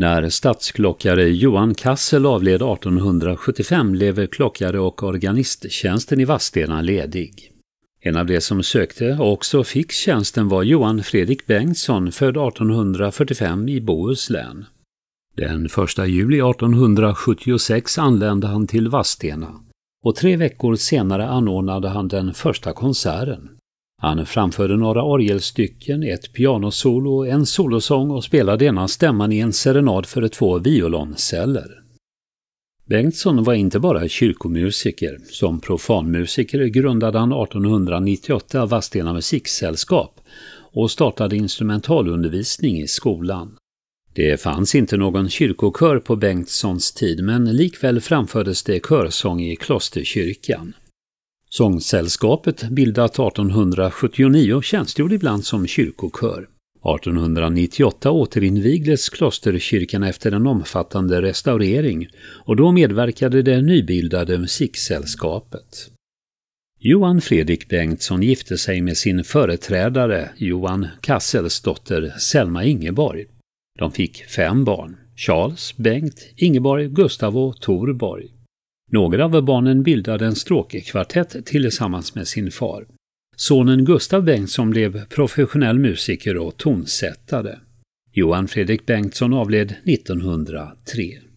När stadsklockare Johan Kassel avled 1875 blev klockare och organisttjänsten i Vadstena ledig. En av de som sökte och också fick tjänsten var Johan Fredrik Bengtsson, född 1845 i Bohuslän. Den 1 juli 1876 anlände han till Vadstena och tre veckor senare anordnade han den första konserten. Han framförde några orgelstycken, ett pianosolo, en solosång och spelade ena stämman i en serenad för två violonceller. Bengtsson var inte bara kyrkomusiker. Som profanmusiker grundade han 1898 Vadstena musiksällskap och startade instrumentalundervisning i skolan. Det fanns inte någon kyrkokör på Bengtssons tid men likväl framfördes det körsång i klosterkyrkan. Sångsällskapet, bildat 1879, tjänstgjorde ibland som kyrkokör. 1898 återinvigdes klosterkyrkan efter en omfattande restaurering och då medverkade det nybildade musiksällskapet. Johan Fredrik Bengtsson gifte sig med sin företrädare Johan Kassels dotter Selma Ingeborg. De fick fem barn, Charles, Bengt, Ingeborg, Gustav och Torborg. Några av barnen bildade en stråkkvartett tillsammans med sin far. Sonen Gustav Bengtsson blev professionell musiker och tonsättare. Johan Fredrik Bengtsson avled 1903.